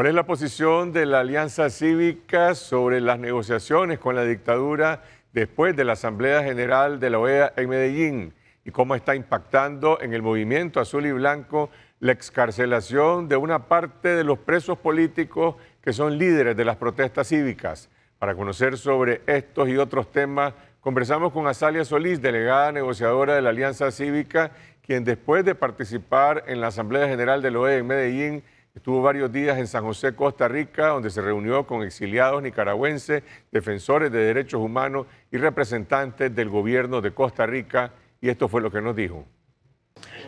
¿Cuál es la posición de la Alianza Cívica sobre las negociaciones con la dictadura después de la Asamblea General de la OEA en Medellín? ¿Y cómo está impactando en el movimiento azul y blanco la excarcelación de una parte de los presos políticos que son líderes de las protestas cívicas? Para conocer sobre estos y otros temas, conversamos con Azalia Solís, delegada negociadora de la Alianza Cívica, quien después de participar en la Asamblea General de la OEA en Medellín, Estuvo varios días en San José, Costa Rica, donde se reunió con exiliados nicaragüenses, defensores de derechos humanos y representantes del gobierno de Costa Rica. Y esto fue lo que nos dijo.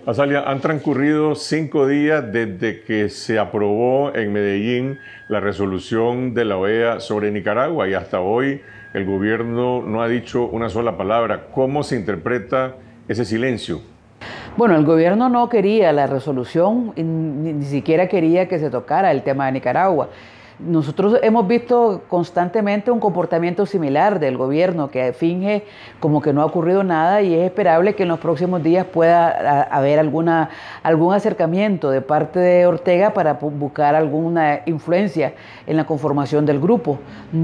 Azalia, han transcurrido cinco días desde que se aprobó en Medellín la resolución de la OEA sobre Nicaragua y hasta hoy el gobierno no ha dicho una sola palabra. ¿Cómo se interpreta ese silencio? Bueno, el gobierno no quería la resolución, ni, ni siquiera quería que se tocara el tema de Nicaragua. Nosotros hemos visto constantemente un comportamiento similar del gobierno que finge como que no ha ocurrido nada y es esperable que en los próximos días pueda haber alguna, algún acercamiento de parte de Ortega para buscar alguna influencia en la conformación del grupo.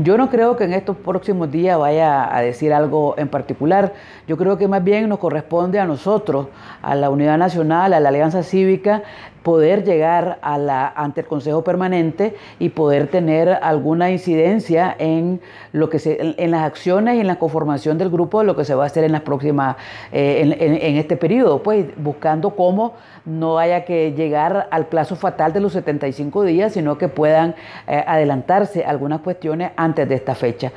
Yo no creo que en estos próximos días vaya a decir algo en particular. Yo creo que más bien nos corresponde a nosotros, a la Unidad Nacional, a la Alianza Cívica, poder llegar a la, ante el Consejo Permanente y poder tener alguna incidencia en, lo que se, en, las acciones y en la conformación del grupo de lo que se va a hacer en las próximas, eh, en, este periodo, pues buscando cómo no haya que llegar al plazo fatal de los 75 días, sino que puedan eh, adelantarse algunas cuestiones antes de esta fecha.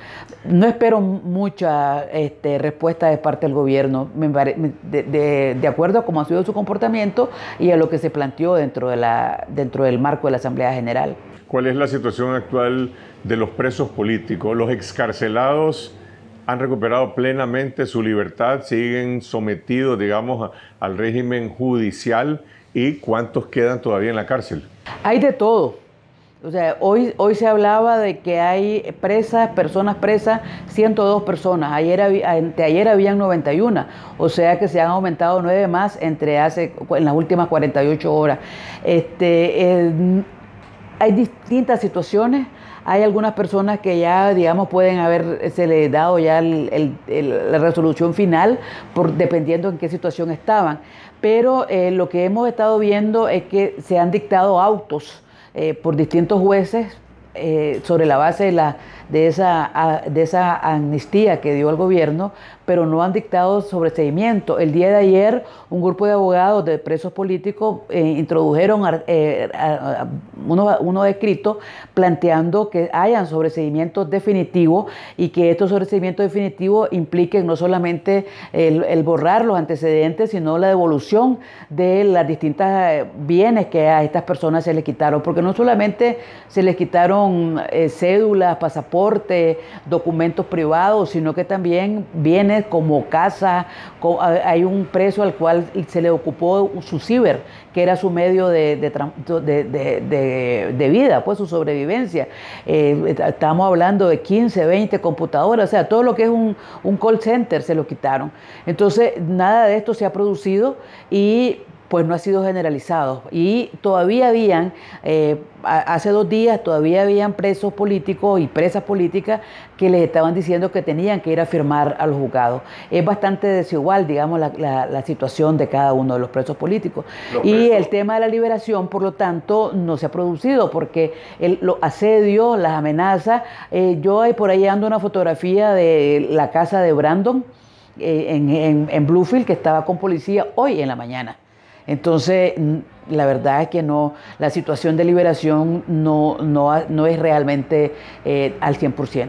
No espero mucha este, respuesta de parte del gobierno, de, de acuerdo a cómo ha sido su comportamiento y a lo que se planteó dentro, de la, dentro del marco de la Asamblea General. ¿Cuál es la situación actual de los presos políticos? ¿Los excarcelados han recuperado plenamente su libertad? ¿Siguen sometidos, digamos, al régimen judicial? ¿Y cuántos quedan todavía en la cárcel? Hay de todo. O sea, hoy, hoy se hablaba de que hay presas, personas presas, 102 personas. Ayer, anteayer habían 91. O sea que se han aumentado nueve más entre hace, en las últimas 48 horas. Este, hay distintas situaciones. Hay algunas personas que ya, digamos, pueden haber, eh, se le dado ya la resolución final, por, dependiendo en qué situación estaban. Pero eh, lo que hemos estado viendo es que se han dictado autos eh, por distintos jueces eh, sobre la base de la de esa, de esa amnistía que dio el gobierno, pero no han dictado sobreseguimiento. El día de ayer, un grupo de abogados de presos políticos eh, introdujeron unos eh, uno escritos planteando que hayan sobreseguimiento definitivo y que estos sobreseguimientos definitivos impliquen no solamente el, borrar los antecedentes, sino la devolución de las distintas eh, bienes que a estas personas se les quitaron, porque no solamente se les quitaron cédulas, pasaportes, documentos privados, sino que también viene como casa. Hay un preso al cual se le ocupó su ciber, que era su medio de, de, vida, pues su sobrevivencia. Eh, estamos hablando de 15, 20 computadoras, o sea, todo lo que es un, un call center se lo quitaron. Entonces, nada de esto se ha producido y pues no ha sido generalizado. Y todavía habían, eh, hace dos días, todavía habían presos políticos y presas políticas que les estaban diciendo que tenían que ir a firmar a los juzgados. Es bastante desigual, digamos, la, la, situación de cada uno de los presos políticos. y el tema de la liberación, por lo tanto, no se ha producido porque el, los asedios, las amenazas, eh, yo ahí por ahí ando una fotografía de la casa de Brandon. Eh, en, Bluefield que estaba con policía hoy en la mañana. Entonces, la verdad es que no, la situación de liberación no, es realmente eh, cien al 100%.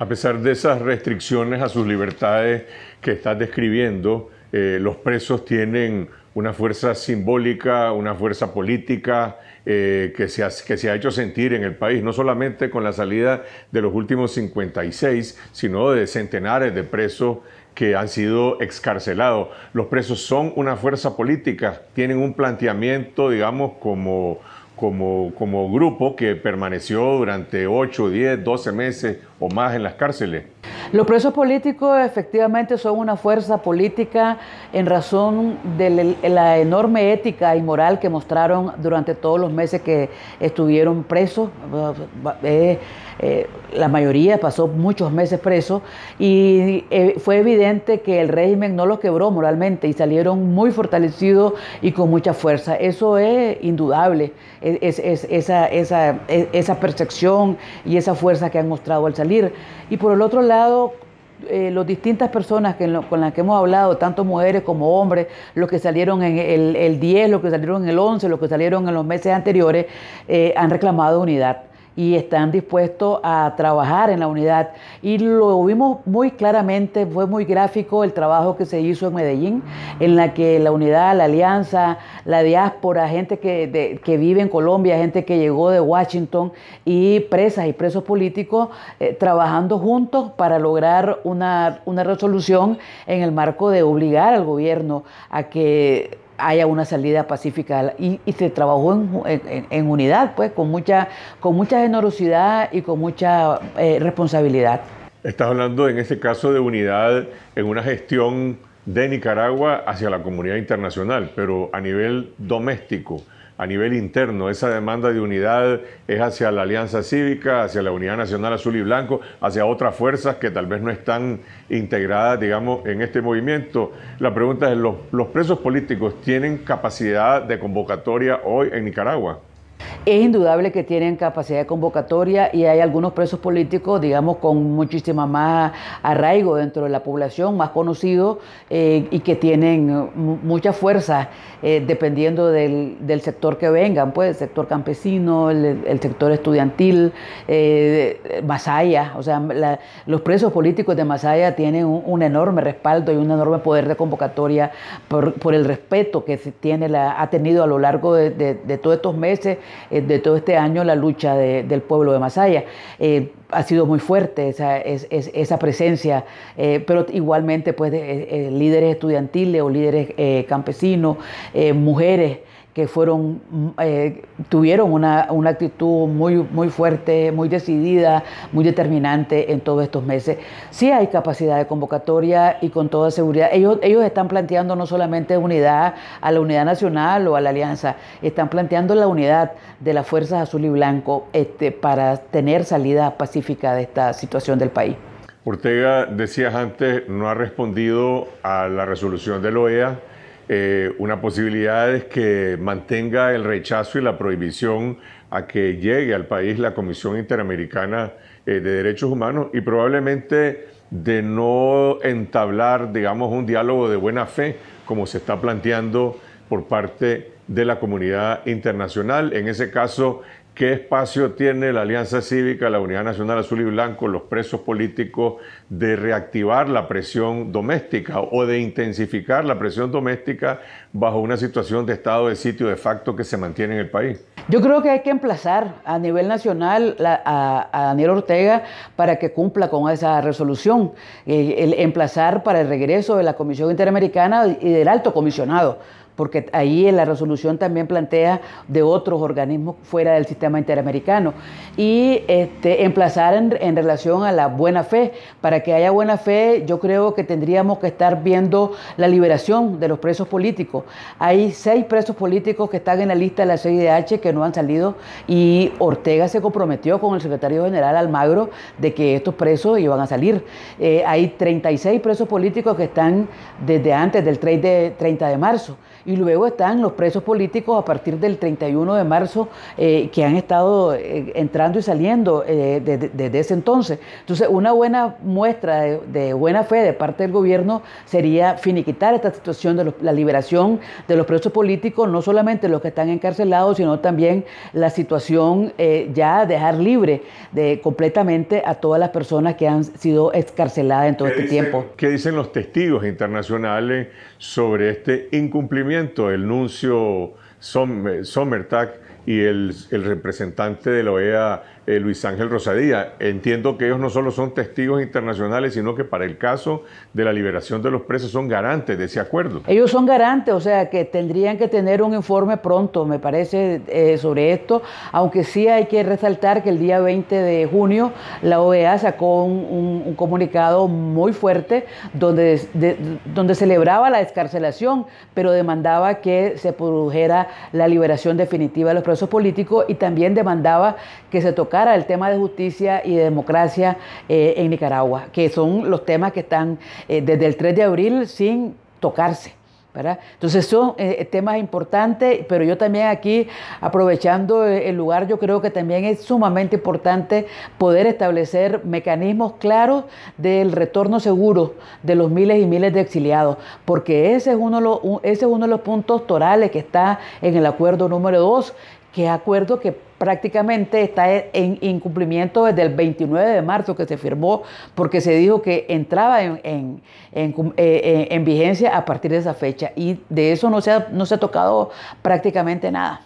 A pesar de esas restricciones a sus libertades que estás describiendo, eh, los presos tienen una fuerza simbólica, una fuerza política, eh, que, se ha, que se ha hecho sentir en el país, no solamente con la salida de los últimos 56, sino de centenares de presos que han sido excarcelados. Los presos son una fuerza política, tienen un planteamiento, digamos, como, como, como grupo que permaneció durante 8, 10, 12 meses o más en las cárceles. Los presos políticos efectivamente son una fuerza política en razón de la enorme ética y moral que mostraron durante todos los meses que estuvieron presos. Eh, eh, la mayoría pasó muchos meses preso y eh, fue evidente que el régimen no los quebró moralmente y salieron muy fortalecidos y con mucha fuerza. Eso es indudable, e, esa, percepción y esa fuerza que han mostrado al salir. Y por el otro lado, eh, las distintas personas con las que hemos hablado, tanto mujeres como hombres, los que salieron en el, 10, los que salieron en el 11, los que salieron en los meses anteriores, han reclamado unidad y están dispuestos a trabajar en la unidad. Y lo vimos muy claramente, fue muy gráfico el trabajo que se hizo en Medellín, en la que la unidad, la alianza, la diáspora, gente que, vive en Colombia, gente que llegó de Washington y presas y presos políticos, eh, trabajando juntos para lograr una, una resolución en el marco de obligar al gobierno a que haya una salida pacífica y, se trabajó en, unidad, pues, con mucha, con mucha generosidad y con mucha eh, responsabilidad. Estás hablando en este caso de unidad en una gestión de Nicaragua hacia la comunidad internacional, pero a nivel doméstico, a nivel interno. Esa demanda de unidad es hacia la Alianza Cívica, hacia la Unidad Nacional Azul y Blanco, hacia otras fuerzas que tal vez no están integradas, digamos, en este movimiento. La pregunta es, ¿los, los presos políticos tienen capacidad de convocatoria hoy en Nicaragua? Es indudable que tienen capacidad de convocatoria y hay algunos presos políticos, digamos, con muchísima más arraigo dentro de la población, más conocidos eh, y que tienen mucha fuerza eh, dependiendo del, sector que vengan, pues el sector campesino, el, sector estudiantil, eh, Masaya, o sea, los presos políticos de Masaya tienen un, enorme respaldo y un enorme poder de convocatoria por, el respeto que tiene ha tenido a lo largo de todos estos meses eh, de todo este año la lucha del pueblo de Masaya. Eh, ha sido muy fuerte esa, es, esa presencia, eh, pero igualmente pues, líderes estudiantiles o líderes campesinos, mujeres que fueron, eh, tuvieron una, actitud muy, muy fuerte, muy decidida, muy determinante en todos estos meses. Sí hay capacidad de convocatoria y con toda seguridad. Ellos, ellos están planteando no solamente unidad a la unidad nacional o a la alianza, están planteando la unidad de las fuerzas azul y blanco este, para tener salida pacífica de esta situación del país. Ortega, decías antes, no ha respondido a la resolución de la e OEA eh, una posibilidad es que mantenga el rechazo y la prohibición a que llegue al país la Comisión Interamericana eh, de Derechos Humanos y probablemente de no entablar, digamos, un diálogo de buena fe como se está planteando por parte de la comunidad internacional. En ese caso, ¿Qué espacio tiene la Alianza Cívica, la Unidad Nacional Azul y Blanco, los presos políticos de reactivar la presión doméstica o de intensificar la presión doméstica bajo una situación de estado de sitio de facto que se mantiene en el país? Yo creo que hay que emplazar a nivel nacional a, Daniel Ortega para que cumpla con esa resolución, eh, el emplazar para el regreso de la Comisión Interamericana y del alto comisionado porque ahí en la resolución también plantea de otros organismos fuera del sistema interamericano, y este, emplazar en, relación a la buena fe. Para que haya buena fe, yo creo que tendríamos que estar viendo la liberación de los presos políticos. Hay seis presos políticos que están en la lista de la CIDH que no han salido y Ortega se comprometió con el secretario general Almagro de que estos presos iban a salir. Eh, hay 36 presos políticos que están desde antes del 30 de marzo y luego están los presos políticos a partir del 31 de marzo eh, que han estado eh, entrando y saliendo eh, desde, ese entonces. Entonces, una buena muestra de, buena fe de parte del gobierno sería finiquitar esta situación de la liberación de los presos políticos, no solamente los que están encarcelados, sino también la situación ya dejar libre de completamente a todas las personas que han sido excarceladas en todo este tiempo. ¿Qué dicen los testigos internacionales sobre este incumplimiento? el nuncio Sommertag y el representante de la OEA, eh, Luis Ángel Rosadía. Entiendo que ellos no solo son testigos internacionales, sino que para el caso de la liberación de los presos son garantes de ese acuerdo. Ellos son garantes, o sea que tendrían que tener un informe pronto, me parece, eh, sobre esto, aunque sí hay que resaltar que el día 20 de junio la OEA sacó un, comunicado muy fuerte donde, donde celebraba la descarcelación, pero demandaba que se produjera la liberación definitiva de los presos políticos y también demandaba que se tocara al el tema de justicia y de democracia eh, en Nicaragua, que son los temas que están eh, desde el 3 de abril sin tocarse. ¿verdad? Entonces son eh, temas importantes, pero yo también aquí, aprovechando el lugar, yo creo que también es sumamente importante poder establecer mecanismos claros del retorno seguro de los miles y miles de exiliados, porque ese es uno, los, ese es uno de los puntos torales que está en el acuerdo número 2, que acuerdo que prácticamente está en incumplimiento desde el 29 de marzo que se firmó, porque se dijo que entraba en, eh, eh, en, vigencia a partir de esa fecha y de eso no se ha, no se ha tocado prácticamente nada.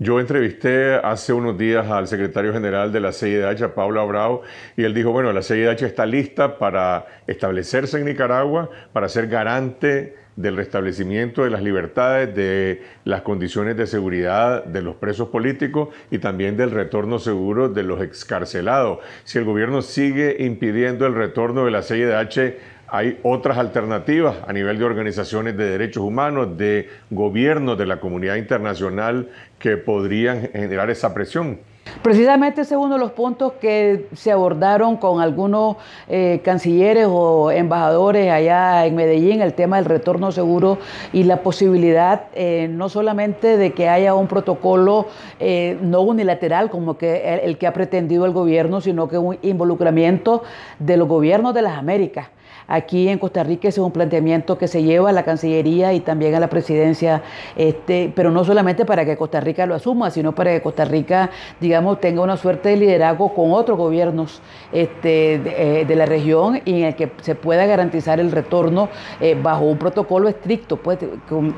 Yo entrevisté hace unos días al secretario general de la CIDH, Pablo Abrao, y él dijo, bueno, la CIDH está lista para establecerse en Nicaragua, para ser garante del restablecimiento de las libertades, de las condiciones de seguridad de los presos políticos y también del retorno seguro de los excarcelados. Si el gobierno sigue impidiendo el retorno de la CIDH, hay otras alternativas a nivel de organizaciones de derechos humanos, de gobiernos de la comunidad internacional que podrían generar esa presión. Precisamente ese es uno de los puntos que se abordaron con algunos eh, cancilleres o embajadores allá en Medellín, el tema del retorno seguro y la posibilidad eh, no solamente de que haya un protocolo eh, no unilateral como que el que ha pretendido el gobierno, sino que un involucramiento de los gobiernos de las Américas Aquí en Costa Rica ese es un planteamiento que se lleva a la Cancillería y también a la Presidencia, este, pero no solamente para que Costa Rica lo asuma, sino para que Costa Rica, digamos, tenga una suerte de liderazgo con otros gobiernos este, eh, de, la región y en el que se pueda garantizar el retorno eh, bajo un protocolo estricto, pues,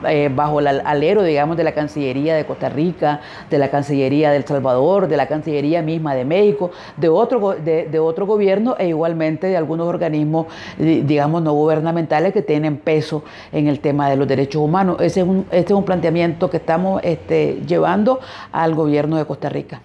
eh, bajo el alero, digamos, de la Cancillería de Costa Rica, de la Cancillería del El Salvador, de la Cancillería misma de México, de otro, de, de otro gobierno e igualmente de algunos organismos digamos, no gubernamentales que tienen peso en el tema de los derechos humanos. Ese es un, este es un planteamiento que estamos este, llevando al gobierno de Costa Rica.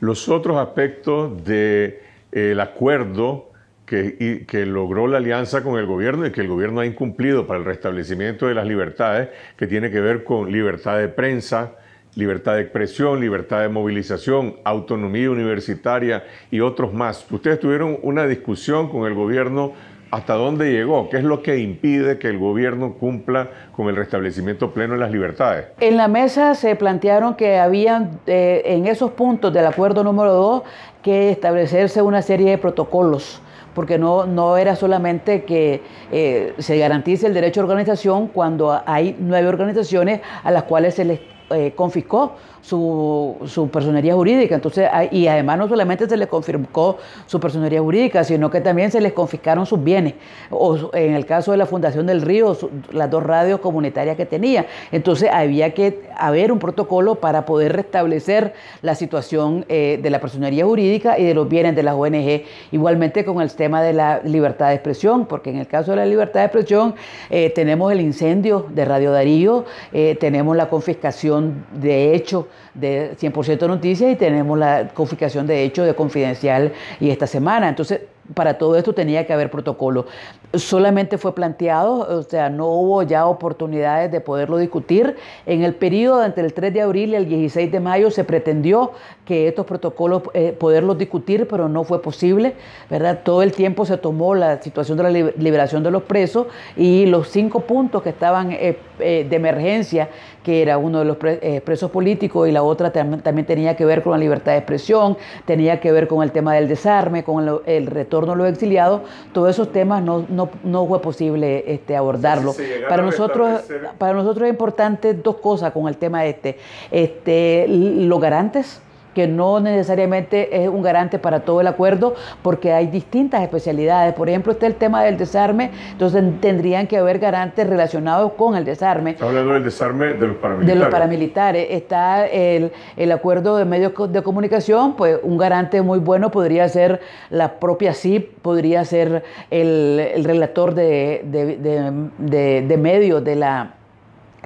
Los otros aspectos del eh, acuerdo que, que, logró la alianza con el gobierno y que el gobierno ha incumplido para el restablecimiento de las libertades, que tiene que ver con libertad de prensa, libertad de expresión, libertad de movilización, autonomía universitaria y otros más. Ustedes tuvieron una discusión con el gobierno ¿Hasta dónde llegó? ¿Qué es lo que impide que el gobierno cumpla con el restablecimiento pleno de las libertades? En la mesa se plantearon que habían eh, en esos puntos del acuerdo número 2 que establecerse una serie de protocolos porque no, no era solamente que eh, se garantice el derecho a organización cuando hay nueve organizaciones a las cuales se les eh, confiscó su, su, personería jurídica. Entonces, ah, y además no solamente se les confiscó su personería jurídica, sino que también se les confiscaron sus bienes. O en el caso de la Fundación del Río, las dos radios comunitarias que tenía. Entonces, había que haber un protocolo para poder restablecer la situación eh, de la personería jurídica y de los bienes de las ONG. Igualmente con el tema de la libertad de expresión, porque en el caso de la libertad de expresión eh, tenemos el incendio de Radio Darío, tenemos la confiscación de hecho de 100% noticias y tenemos la conficación de hecho de confidencial y esta semana. Entonces, para todo esto tenía que haber protocolo solamente fue planteado, o sea, no hubo ya oportunidades de poderlo discutir. En el periodo entre el 3 de abril y el 16 de mayo se pretendió que estos protocolos eh, poderlos discutir, pero no fue posible, ¿verdad? Todo el tiempo se tomó la situación de la liberación de los presos y los cinco puntos que estaban eh, eh, de emergencia, que era uno de los presos políticos y la otra también tenía que ver con la libertad de expresión, tenía que ver con el tema del desarme, con el, retorno de los exiliados, todos esos temas no no, no fue posible este, abordarlo. para, nosotros, para nosotros es importante dos cosas con el tema este. este los garantes que no necesariamente es un garante para todo el acuerdo, porque hay distintas especialidades. Por ejemplo, está el tema del desarme, entonces tendrían que haber garantes relacionados con el desarme. Está hablando del desarme de los paramilitares. De los paramilitares. Está el, acuerdo de medios de comunicación, pues un garante muy bueno podría ser la propia CIP, podría ser el, relator de, de, de medios de la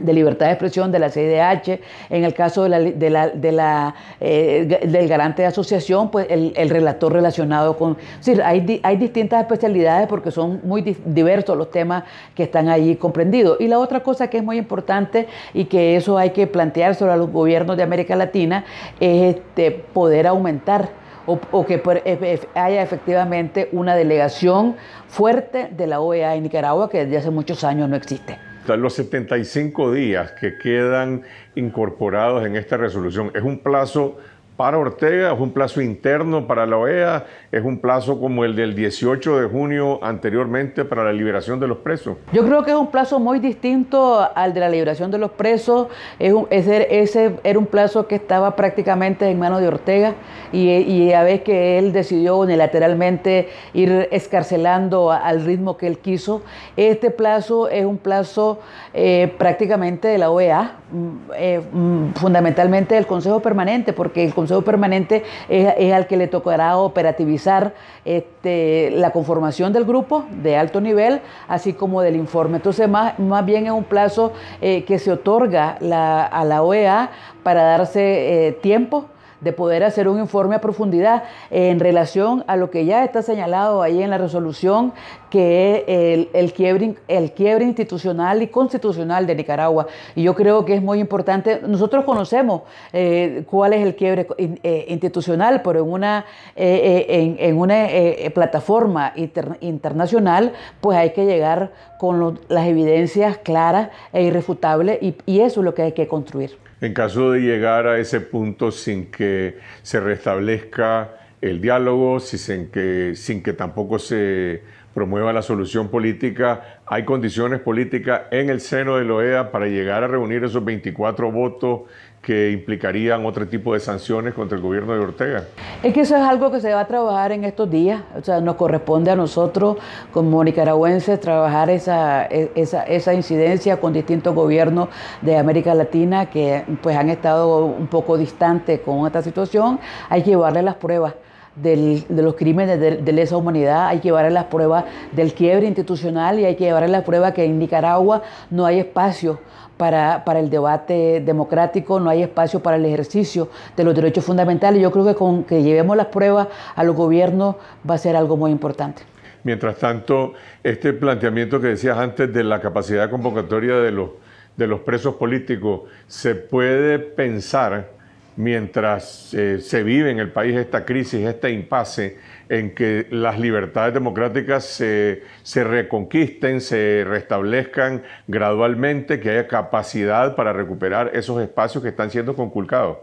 de libertad de expresión de la CIDH, en el caso de la, eh, del garante de asociación, pues el, el relator relacionado con... hay, distintas especialidades porque son muy diversos los temas que están ahí comprendidos. Y la otra cosa que es muy importante y que eso hay que plantear sobre los gobiernos de América Latina es este, poder aumentar o, o, que e, e, haya efectivamente una delegación fuerte de la OEA en Nicaragua que desde hace muchos años no existe los 75 días que quedan incorporados en esta resolución es un plazo para Ortega, es un plazo interno para la OEA, es un plazo como el del 18 de junio anteriormente para la liberación de los presos. Yo creo que es un plazo muy distinto al de la liberación de los presos, es ese, era un plazo que estaba prácticamente en manos de Ortega y, a vez que él decidió unilateralmente ir escarcelando al ritmo que él quiso, este plazo es un plazo eh, prácticamente de la OEA, mm, eh, mm, fundamentalmente del Consejo Permanente, porque el Consejo Permanente es, al que le tocará operativizar este, la conformación del grupo de alto nivel, así como del informe. Entonces, más, bien es un plazo eh, que se otorga a la OEA para darse eh, tiempo de poder hacer un informe a profundidad eh, en relación a lo que ya está señalado ahí en la resolución, que es el, quiebre, el quiebre institucional y constitucional de Nicaragua. Y yo creo que es muy importante, nosotros conocemos eh, cuál es el quiebre eh, institucional, pero en una, en, una plataforma internacional, pues hay que llegar con las evidencias claras e irrefutables y eso es lo que hay que construir en caso de llegar a ese punto sin que se restablezca el diálogo, sin que, sin que tampoco se promueva la solución política. Hay condiciones políticas en el seno de la OEA para llegar a reunir esos 24 votos que implicarían otro tipo de sanciones contra el gobierno de Ortega. Es que eso es algo que se va a trabajar en estos días, o sea, nos corresponde a nosotros como nicaragüenses trabajar esa, e, esa, incidencia con distintos gobiernos de América Latina que pues han estado un poco distantes con esta situación, hay que llevarle las pruebas. de los crímenes de, lesa humanidad, hay que llevarle las pruebas del quiebre institucional y hay que llevarle las pruebas que en Nicaragua no hay espacio para, el debate democrático, no hay espacio para el ejercicio de los derechos fundamentales. Yo creo que con que llevemos las pruebas a los gobiernos va a ser algo muy importante. Mientras tanto, este planteamiento que decías antes de la capacidad convocatoria de los, de los presos políticos, ¿se puede pensar? mientras eh, se vive en el país esta crisis, este impasse en que las libertades democráticas se, se, reconquisten, se restablezcan gradualmente, que haya capacidad para recuperar esos espacios que están siendo conculcados.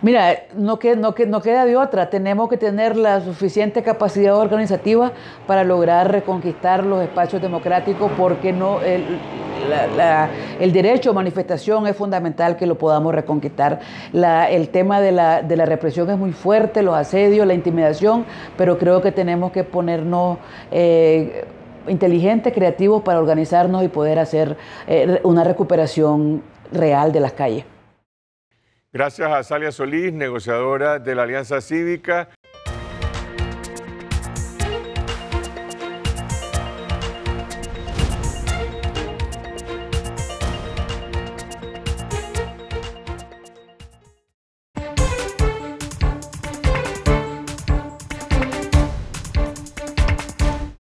Mira, no, que, no, que, no queda de otra, tenemos que tener la suficiente capacidad organizativa para lograr reconquistar los espacios democráticos porque no... El, el derecho a manifestación es fundamental que lo podamos reconquistar. el tema de la, represión es muy fuerte, los asedios, la intimidación, pero creo que tenemos que ponernos... Eh, inteligentes, creativos para organizarnos y poder hacer eh, una recuperación real de las calles. Gracias a Salia Solís, negociadora de la Alianza Cívica.